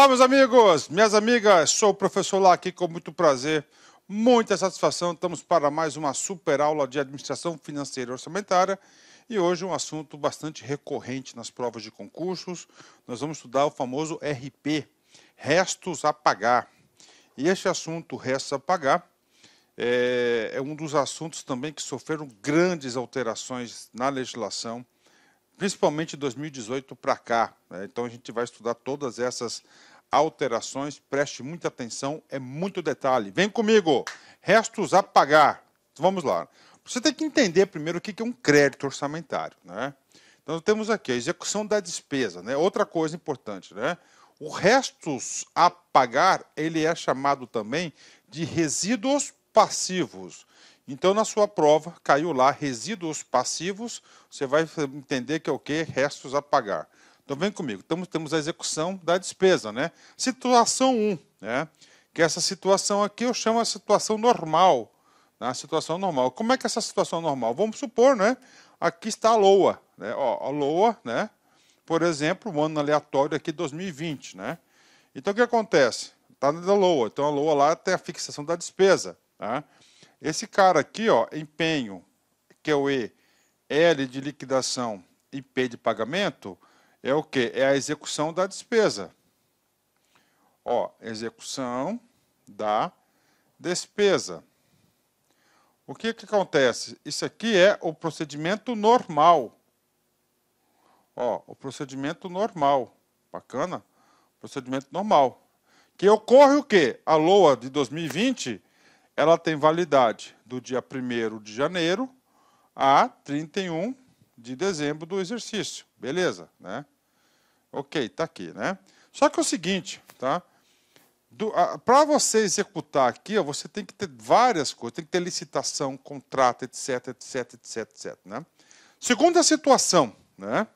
Olá, meus amigos, minhas amigas, sou o professor Lá aqui com muito prazer, muita satisfação. Estamos para mais uma super aula de administração financeira e orçamentária e hoje um assunto bastante recorrente nas provas de concursos. Nós vamos estudar o famoso RP, restos a pagar. E este assunto, restos a pagar, é, é um dos assuntos também que sofreram grandes alterações na legislação principalmente 2018 para cá. Né? Então a gente vai estudar todas essas alterações, preste muita atenção, é muito detalhe. Vem comigo, restos a pagar. Então, vamos lá. Você tem que entender primeiro o que é um crédito orçamentário, né? Então temos aqui a execução da despesa, né? Outra coisa importante, né? O restos a pagar, ele é chamado também de resíduos passivos. Então, na sua prova, caiu lá resíduos passivos, você vai entender que é o que? Restos a pagar. Então vem comigo, Tamo, temos a execução da despesa, né? Situação 1, né? Que essa situação aqui eu chamo a situação normal, né? a situação normal. Como é que é essa situação normal? Vamos supor, né? Aqui está a LOA, né? Ó, a LOA, né? Por exemplo, o um ano aleatório aqui 2020, né? Então o que acontece? Está na LOA, então a LOA lá tem a fixação da despesa, tá? Esse cara aqui, ó, empenho, que é o E, L de liquidação e P de pagamento, é o que? É a execução da despesa. Ó, execução da despesa. O que, que acontece? Isso aqui é o procedimento normal. Ó, o procedimento normal. Bacana? Procedimento normal. Que ocorre o quê? A LOA de 2020, ela tem validade do dia 1 de janeiro a 31 de dezembro do exercício. Beleza, né? Ok, tá aqui, né? Só que é o seguinte, tá? Para você executar aqui, ó, você tem que ter várias coisas, tem que ter licitação, contrato, etc, etc, etc, etc. Né? Segunda situação, né?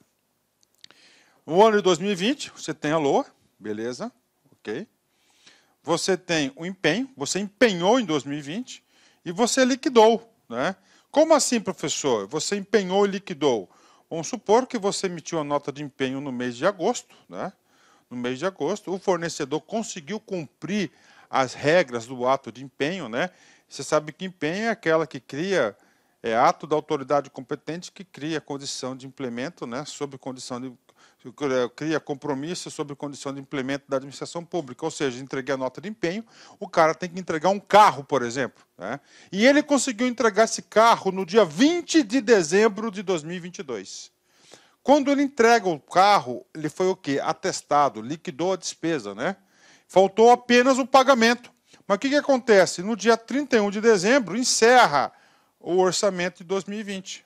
O ano de 2020, você tem a LOA, beleza, ok. Você tem o empenho, você empenhou em 2020 e você liquidou, né? Como assim, professor? Você empenhou e liquidou. Vamos supor que você emitiu a nota de empenho no mês de agosto, né? No mês de agosto, o fornecedor conseguiu cumprir as regras do ato de empenho, né? Você sabe que empenho é aquela que cria é ato da autoridade competente que cria condição de implemento, né, sob condição de cria compromisso sobre condição de implemento da administração pública, ou seja, entreguei a nota de empenho, o cara tem que entregar um carro, por exemplo. Né? E ele conseguiu entregar esse carro no dia 20 de dezembro de 2022. Quando ele entrega o carro, ele foi o quê? Atestado, liquidou a despesa, né? Faltou apenas o pagamento. Mas o que, que acontece? No dia 31 de dezembro, encerra o orçamento de 2020.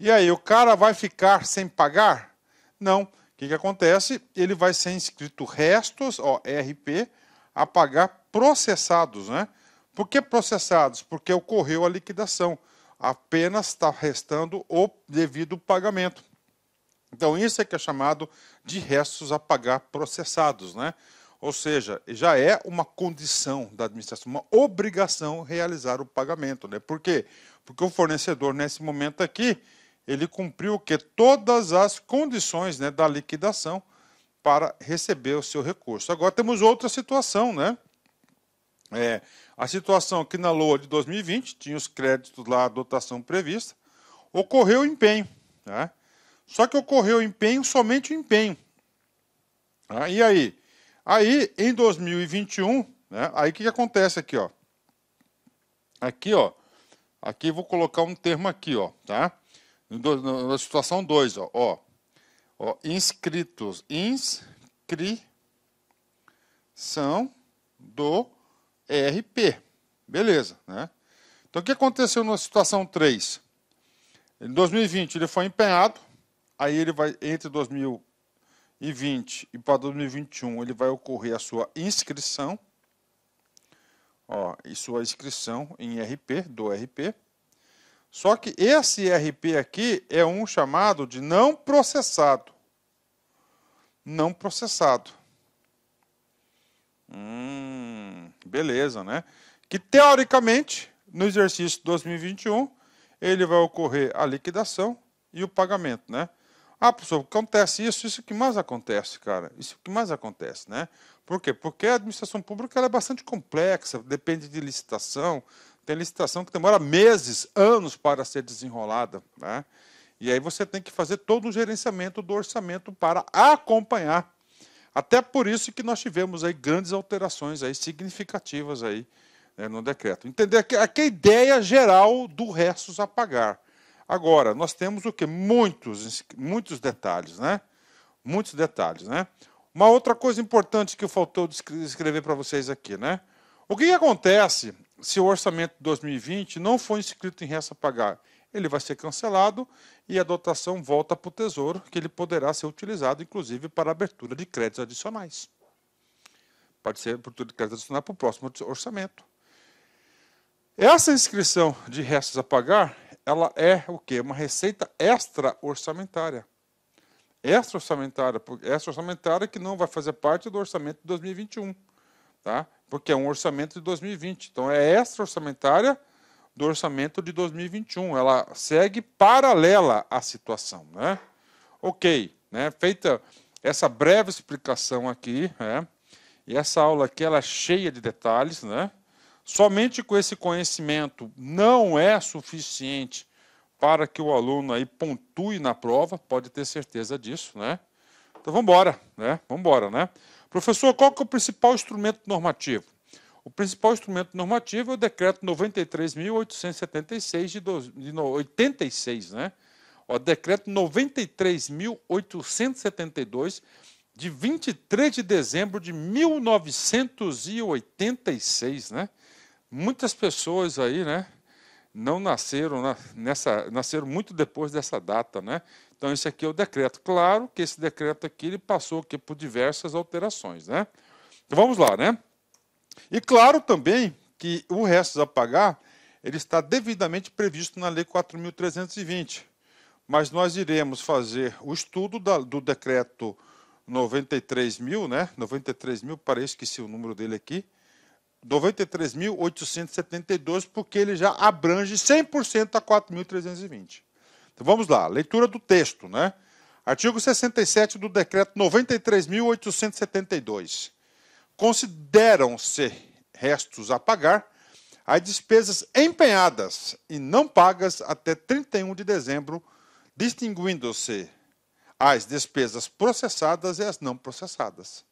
E aí, o cara vai ficar sem pagar? Não o que, que acontece? Ele vai ser inscrito restos, ó, RP, a pagar processados, né? Por que processados? Porque ocorreu a liquidação. Apenas está restando o devido pagamento. Então, isso é que é chamado de restos a pagar processados, né? Ou seja, já é uma condição da administração, uma obrigação realizar o pagamento, né? Por quê? Porque o fornecedor, nesse momento aqui, ele cumpriu que todas as condições né, da liquidação para receber o seu recurso. Agora temos outra situação, né? É, a situação que na LOA de 2020 tinha os créditos lá, a dotação prevista, ocorreu o empenho. Né? Só que ocorreu o empenho, somente o empenho. Ah, e aí? Aí, em 2021, né, aí o que, que acontece aqui? Ó? Aqui, ó. Aqui vou colocar um termo aqui, ó, tá? na situação 2, ó, ó, ó, inscritos, inscrição do RP. Beleza, né? Então, o que aconteceu na situação 3? Em 2020 ele foi empenhado, aí ele vai, entre 2020 e para 2021, ele vai ocorrer a sua inscrição, ó, e sua inscrição em RP, do RP, só que esse RP aqui é um chamado de não processado. Não processado. Hum, beleza, né? Que teoricamente, no exercício 2021, ele vai ocorrer a liquidação e o pagamento, né? Ah, professor, acontece isso, isso que mais acontece, cara. Isso que mais acontece, né? Por quê? Porque a administração pública é bastante complexa, depende de licitação, tem licitação que demora meses, anos para ser desenrolada. Né? E aí você tem que fazer todo o gerenciamento do orçamento para acompanhar. Até por isso que nós tivemos aí grandes alterações aí significativas aí né, no decreto. Entender que a ideia geral do restos a pagar. Agora, nós temos o que muitos muitos detalhes, né? Muitos detalhes, né? Uma outra coisa importante que faltou escrever para vocês aqui, né? O que, que acontece se o orçamento de 2020 não for inscrito em resta pagar, ele vai ser cancelado e a dotação volta para o Tesouro, que ele poderá ser utilizado, inclusive, para abertura de créditos adicionais. Pode ser abertura de créditos adicionais para o próximo orçamento. Essa inscrição de restos a pagar, ela é o quê? Uma receita extra orçamentária. Extra orçamentária, extra orçamentária que não vai fazer parte do orçamento de 2021 tá? porque é um orçamento de 2020. Então, é extra-orçamentária do orçamento de 2021. Ela segue paralela à situação. Né? Ok, né? feita essa breve explicação aqui, né? e essa aula aqui ela é cheia de detalhes, né? somente com esse conhecimento não é suficiente para que o aluno aí pontue na prova, pode ter certeza disso, né? Então vamos embora, né? Vamos embora, né? Professor, qual que é o principal instrumento normativo? O principal instrumento normativo é o decreto 93.876 de, 86, né? O decreto 93.872 de 23 de dezembro de 1986, né? Muitas pessoas aí, né, não nasceram nessa, nasceram muito depois dessa data, né? Então, esse aqui é o decreto. Claro que esse decreto aqui ele passou aqui por diversas alterações. Né? Então, vamos lá. Né? E claro também que o restos a pagar ele está devidamente previsto na Lei 4.320. Mas nós iremos fazer o estudo da, do decreto 93 mil, né? 93 mil, parei, esqueci o número dele aqui. 93.872, porque ele já abrange 100% a 4.320. Então vamos lá, leitura do texto, né? Artigo 67 do decreto 93.872. Consideram-se restos a pagar as despesas empenhadas e não pagas até 31 de dezembro, distinguindo-se as despesas processadas e as não processadas.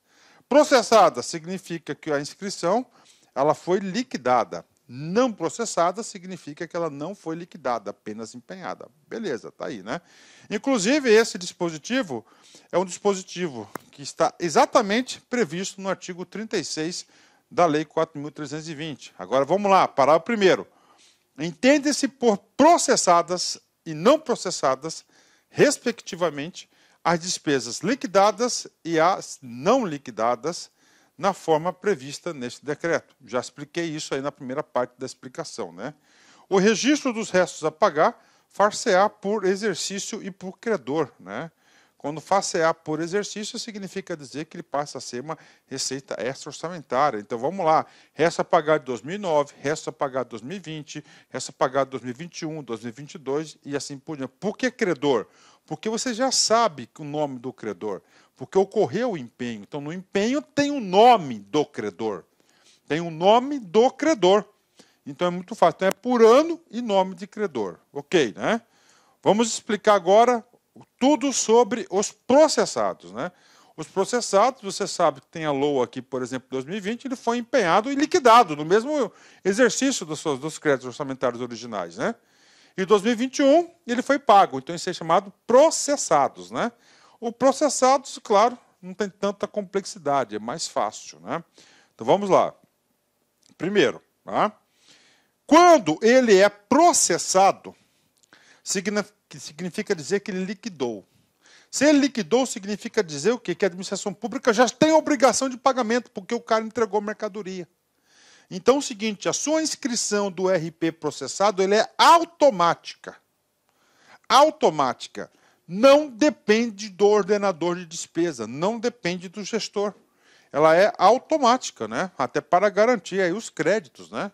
Processada significa que a inscrição ela foi liquidada. Não processada significa que ela não foi liquidada, apenas empenhada. Beleza, tá aí, né? Inclusive, esse dispositivo é um dispositivo que está exatamente previsto no artigo 36 da Lei 4.320. Agora vamos lá, parar primeiro. Entende-se por processadas e não processadas, respectivamente, as despesas liquidadas e as não liquidadas na forma prevista neste decreto. Já expliquei isso aí na primeira parte da explicação. Né? O registro dos restos a pagar far-se-á por exercício e por credor. Né? Quando far-se-á por exercício, significa dizer que ele passa a ser uma receita extra-orçamentária. Então vamos lá: resto a pagar de 2009, resto a pagar de 2020, resto a pagar de 2021, 2022 e assim por diante. Por que credor? Porque você já sabe o nome do credor porque ocorreu o empenho. Então, no empenho tem o nome do credor. Tem o nome do credor. Então é muito fácil. Então, é por ano e nome de credor. Ok, né? Vamos explicar agora tudo sobre os processados, né? Os processados, você sabe que tem a LOA aqui, por exemplo, 2020, ele foi empenhado e liquidado no mesmo exercício dos, dos créditos orçamentários originais, né? E 2021 ele foi pago, então isso é chamado processados, né? O processado, claro, não tem tanta complexidade, é mais fácil. Né? Então vamos lá. Primeiro, tá? quando ele é processado, significa dizer que ele liquidou. Se ele liquidou, significa dizer o quê? Que a administração pública já tem obrigação de pagamento, porque o cara entregou mercadoria. Então é o seguinte, a sua inscrição do RP processado ele é automática. Automática não depende do ordenador de despesa, não depende do gestor. Ela é automática, né? Até para garantir aí os créditos, né?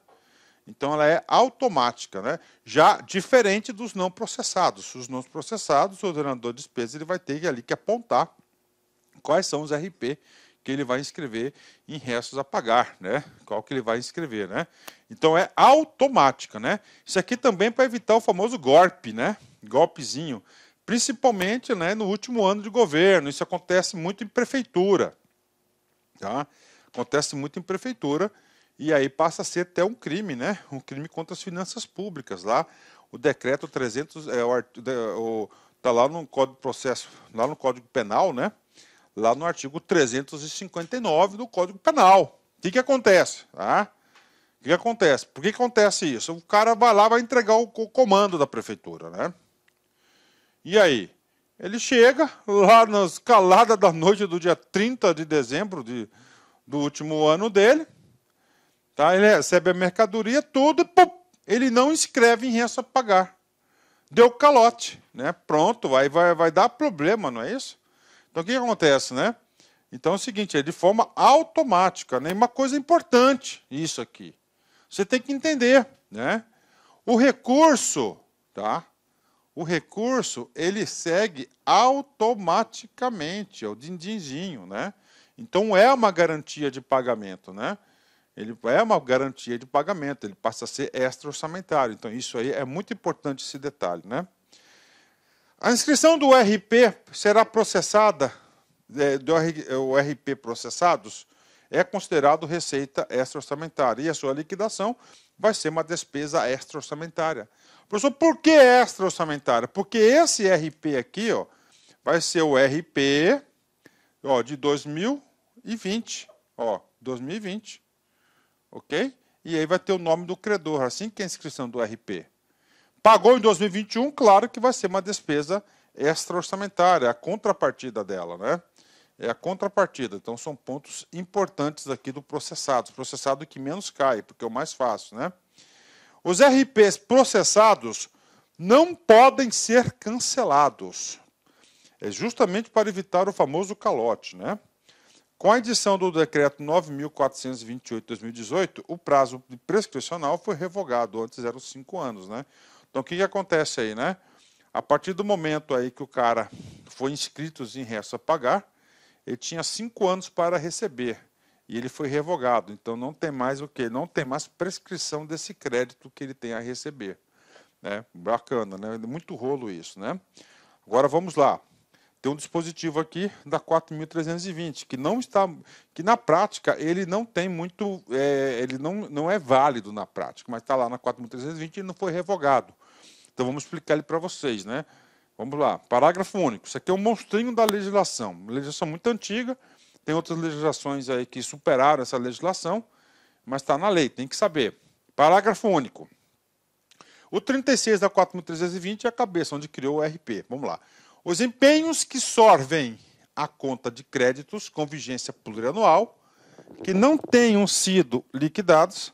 Então ela é automática, né? Já diferente dos não processados. Os não processados, o ordenador de despesa ele vai ter ali que apontar quais são os RP que ele vai inscrever em restos a pagar, né? Qual que ele vai inscrever, né? Então é automática, né? Isso aqui também é para evitar o famoso golpe, né? Golpezinho principalmente né, no último ano de governo. Isso acontece muito em prefeitura. Tá? Acontece muito em prefeitura e aí passa a ser até um crime, né? Um crime contra as finanças públicas lá. O decreto 300 é o, tá lá no código de processo, lá no Código Penal, né? Lá no artigo 359 do Código Penal. O que, que acontece? Tá? O que, que acontece? Por que, que acontece isso? O cara vai lá vai entregar o, o comando da prefeitura, né? E aí? Ele chega lá na escalada da noite do dia 30 de dezembro de, do último ano dele, tá? ele recebe a mercadoria toda, pum, ele não escreve em resta pagar. Deu calote, né? Pronto, aí vai, vai dar problema, não é isso? Então o que acontece, né? Então é o seguinte, é de forma automática, né? Uma coisa importante isso aqui. Você tem que entender, né? O recurso, tá? o recurso ele segue automaticamente, é o dindinzinho, né? Então é uma garantia de pagamento, né? Ele é uma garantia de pagamento, ele passa a ser extra-orçamentário. Então isso aí é muito importante esse detalhe, né? A inscrição do RP será processada, é, do R, é, o RP processados é considerado receita extra-orçamentária e a sua liquidação vai ser uma despesa extra-orçamentária. Professor, por que extra orçamentária? Porque esse RP aqui ó, vai ser o RP ó, de 2020. Ó, 2020. Ok? E aí vai ter o nome do credor, assim que é a inscrição do RP. Pagou em 2021, claro que vai ser uma despesa extra orçamentária, é a contrapartida dela, né? É a contrapartida. Então são pontos importantes aqui do processado. O processado que menos cai, porque é o mais fácil, né? Os RPs processados não podem ser cancelados. É justamente para evitar o famoso calote, né? Com a edição do decreto 9428/2018, o prazo prescricional foi revogado, antes eram cinco anos, né? Então o que, que acontece aí, né? A partir do momento aí que o cara foi inscrito em resto a pagar, ele tinha cinco anos para receber e ele foi revogado. Então não tem mais o que, não tem mais prescrição desse crédito que ele tem a receber, né? Bacana, né? Muito rolo isso, né? Agora vamos lá. Tem um dispositivo aqui da 4.320 que não está, que na prática ele não tem muito, é, ele não, não é válido na prática, mas está lá na 4.320 e não foi revogado. Então vamos explicar ele para vocês, né? Vamos lá, parágrafo único. Isso aqui é um monstrinho da legislação, legislação muito antiga, tem outras legislações aí que superaram essa legislação, mas está na lei, tem que saber. Parágrafo único. O 36 da 4.320 é a cabeça onde criou o RP. Vamos lá. Os empenhos que sorvem a conta de créditos com vigência plurianual, que não tenham sido liquidados,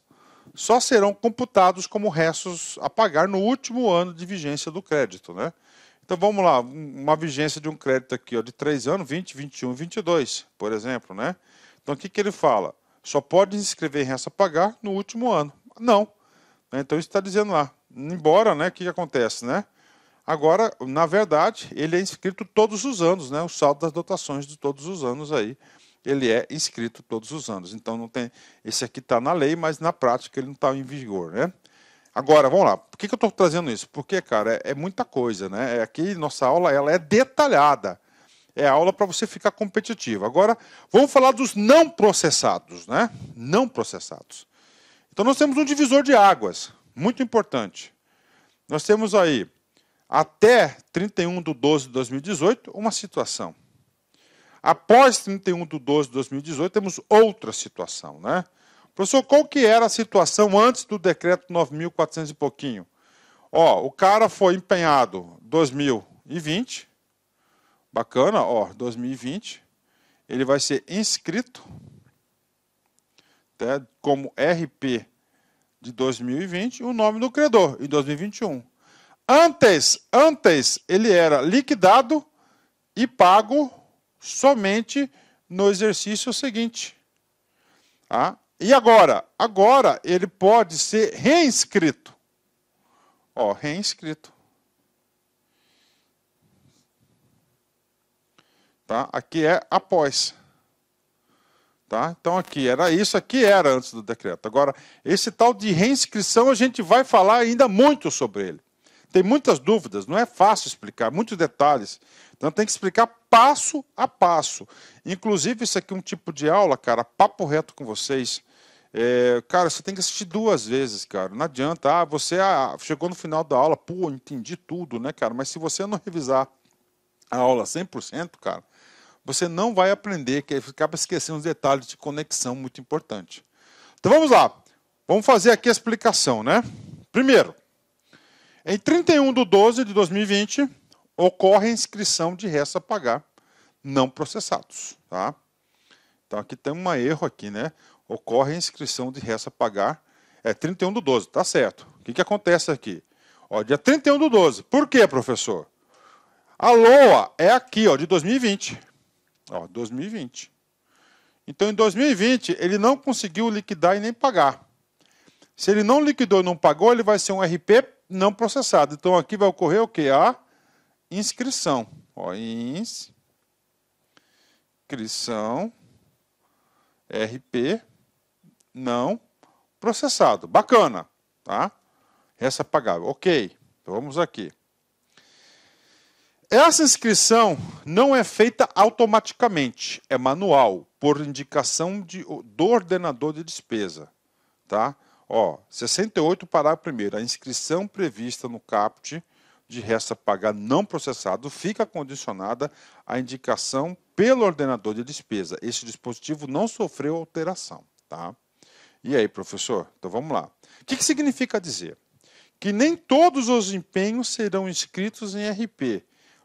só serão computados como restos a pagar no último ano de vigência do crédito. Né? Então vamos lá, uma vigência de um crédito aqui ó, de 3 anos, 20, 21, 22, por exemplo. Né? Então o que, que ele fala? Só pode inscrever em resta pagar no último ano. Não. Né? Então isso está dizendo lá. Embora, né, o que, que acontece? Né? Agora, na verdade, ele é inscrito todos os anos, né? o saldo das dotações de todos os anos aí ele é inscrito todos os anos. Então não tem, esse aqui está na lei, mas na prática ele não está em vigor, né? Agora, vamos lá. Por que, que eu estou trazendo isso? Porque, cara, é, é, muita coisa, né? É, aqui nossa aula ela é detalhada. É aula para você ficar competitivo. Agora, vamos falar dos não processados, né? Não processados. Então, nós temos um divisor de águas, muito importante. Nós temos aí, até 31 de 12 de 2018, uma situação. Após 31 de 12 de 2018, temos outra situação, né? Professor, qual que era a situação antes do decreto 9.400 e pouquinho? Ó, o cara foi empenhado 2020, bacana, ó, 2020, ele vai ser inscrito até né, tá, como RP de 2020 o nome do credor em 2021. Antes, antes ele era liquidado e pago somente no exercício seguinte. Tá? E agora? Agora ele pode ser reinscrito. Ó, reinscrito. Tá? Aqui é após. Tá? Então aqui era isso, aqui era antes do decreto. Agora, esse tal de reinscrição a gente vai falar ainda muito sobre ele. Tem muitas dúvidas, não é fácil explicar, muitos detalhes. Então tem que explicar passo a passo. Inclusive, isso aqui é um tipo de aula, cara, papo reto com vocês é, cara, você tem que assistir duas vezes, cara. Não adianta. Ah, você ah, chegou no final da aula, pô, entendi tudo, né, cara? Mas se você não revisar a aula 100%, cara, você não vai aprender, que acaba esquecendo os detalhes de conexão muito importante. Então vamos lá. Vamos fazer aqui a explicação, né? Primeiro, em 31 de 12 de 2020, ocorre a inscrição de resta a pagar não processados, tá? Então aqui tem um erro aqui, né? ocorre a inscrição de resta a pagar é 31 do 12, tá certo. O que, que acontece aqui? Ó, dia 31 do 12. Por quê, professor? A LOA é aqui, ó, de 2020. Ó, 2020. Então, em 2020, ele não conseguiu liquidar e nem pagar. Se ele não liquidou e não pagou, ele vai ser um RP não processado. Então, aqui vai ocorrer o que? A inscrição. Ó, inscrição RP não processado. Bacana, tá? Essa é pagável. Ok, então vamos aqui. Essa inscrição não é feita automaticamente, é manual, por indicação de, do ordenador de despesa. Tá? Ó, 68, parágrafo 1. A inscrição prevista no CAPT de resta pagar não processado fica condicionada à indicação pelo ordenador de despesa. Esse dispositivo não sofreu alteração. Tá? E aí, professor? Então vamos lá. O que, que significa dizer? Que nem todos os empenhos serão inscritos em RP,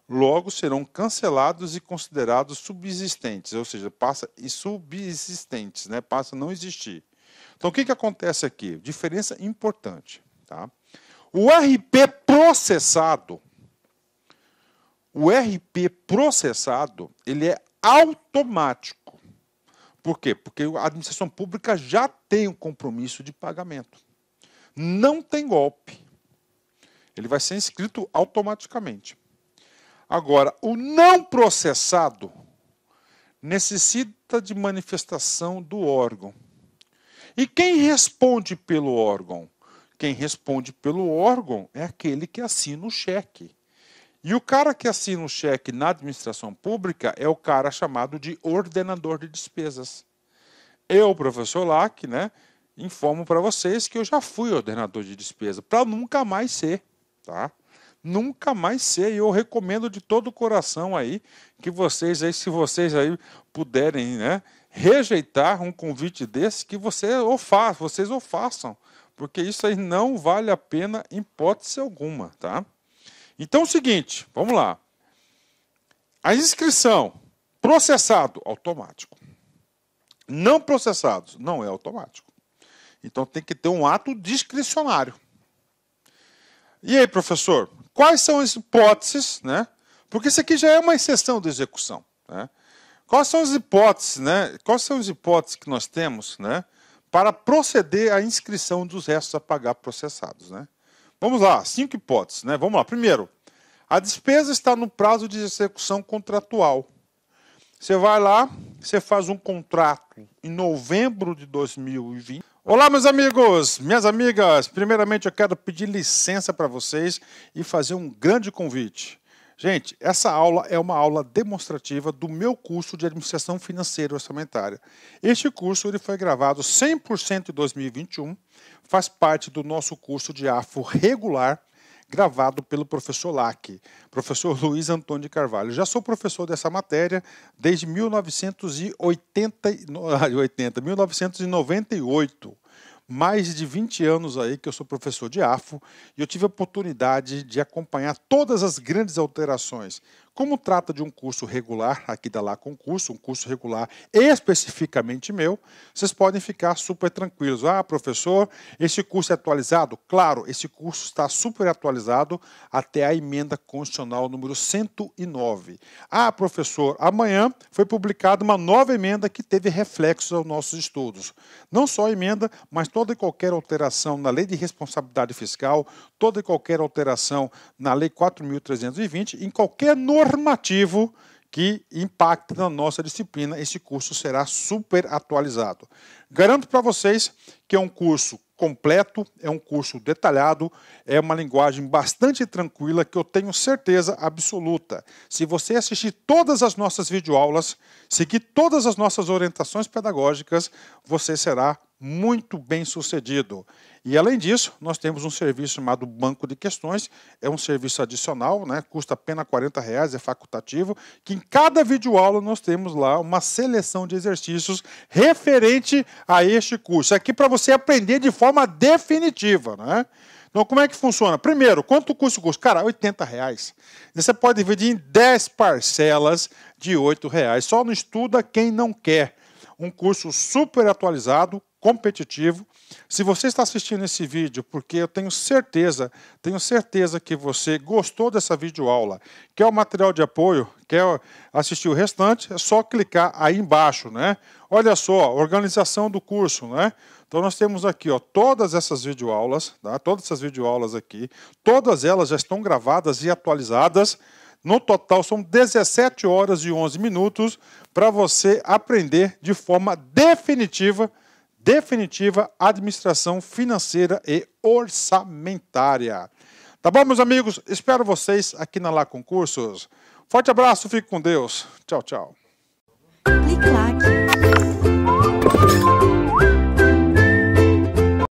logo serão cancelados e considerados subsistentes, ou seja, passa e subsistentes, né? Passa a não existir. Então o que, que acontece aqui? Diferença importante, tá? O RP processado, o RP processado, ele é automático. Por quê? Porque a administração pública já tem um compromisso de pagamento. Não tem golpe. Ele vai ser inscrito automaticamente. Agora, o não processado necessita de manifestação do órgão. E quem responde pelo órgão? Quem responde pelo órgão é aquele que assina o cheque. E o cara que assina o cheque na administração pública é o cara chamado de ordenador de despesas. Eu, professor Lack, né, informo para vocês que eu já fui ordenador de despesa, para nunca mais ser, tá? Nunca mais ser. E eu recomendo de todo o coração aí que vocês aí, se vocês aí puderem, né, rejeitar um convite desse, que você o faça, vocês o façam, porque isso aí não vale a pena em hipótese alguma, tá? Então é o seguinte, vamos lá. A inscrição, processado, automático. Não processados, não é automático. Então tem que ter um ato discricionário. E aí, professor, quais são as hipóteses, né? Porque isso aqui já é uma exceção de execução. Né? Quais são as hipóteses, né? Quais são as hipóteses que nós temos, né? Para proceder à inscrição dos restos a pagar processados, né? Vamos lá, cinco hipóteses, né? Vamos lá. Primeiro, a despesa está no prazo de execução contratual. Você vai lá, você faz um contrato em novembro de 2020. Olá, meus amigos, minhas amigas. Primeiramente, eu quero pedir licença para vocês e fazer um grande convite. Gente, essa aula é uma aula demonstrativa do meu curso de Administração Financeira e Orçamentária. Este curso ele foi gravado 100% em 2021, faz parte do nosso curso de AFO regular, gravado pelo professor LAC, professor Luiz Antônio de Carvalho. Já sou professor dessa matéria desde 1980, 1998. mais de 20 anos aí que eu sou professor de AFO e eu tive a oportunidade de acompanhar todas as grandes alterações, como trata de um curso regular, aqui da Lá Concurso, um curso regular especificamente meu, vocês podem ficar super tranquilos. Ah, professor, esse curso é atualizado? Claro, esse curso está super atualizado até a emenda constitucional número 109. Ah, professor, amanhã foi publicada uma nova emenda que teve reflexos aos nossos estudos. Não só a emenda, mas toda e qualquer alteração na lei de responsabilidade fiscal, toda e qualquer alteração na lei 4.320, em qualquer norma afirmativo que impacte na nossa disciplina, esse curso será super atualizado. Garanto para vocês que é um curso completo, é um curso detalhado, é uma linguagem bastante tranquila que eu tenho certeza absoluta. Se você assistir todas as nossas videoaulas, seguir todas as nossas orientações pedagógicas, você será muito bem sucedido. E além disso, nós temos um serviço chamado Banco de Questões, é um serviço adicional, né? custa apenas R$ reais, é facultativo, que em cada videoaula nós temos lá uma seleção de exercícios referente a este curso. Aqui para você aprender de forma forma definitiva, né? Então, como é que funciona? Primeiro, quanto custa o curso? Cara, 80 reais. Você pode dividir em 10 parcelas de 8 reais. Só não estuda quem não quer. Um curso super atualizado, competitivo, se você está assistindo esse vídeo, porque eu tenho certeza, tenho certeza que você gostou dessa videoaula, quer o material de apoio, quer assistir o restante, é só clicar aí embaixo, né? Olha só, organização do curso, né? Então nós temos aqui, ó, todas essas videoaulas, tá? Todas essas videoaulas aqui, todas elas já estão gravadas e atualizadas. No total são 17 horas e 11 minutos para você aprender de forma definitiva definitiva administração financeira e orçamentária. Tá bom, meus amigos? Espero vocês aqui na Lá Concursos. Forte abraço, fique com Deus. Tchau, tchau. Clique,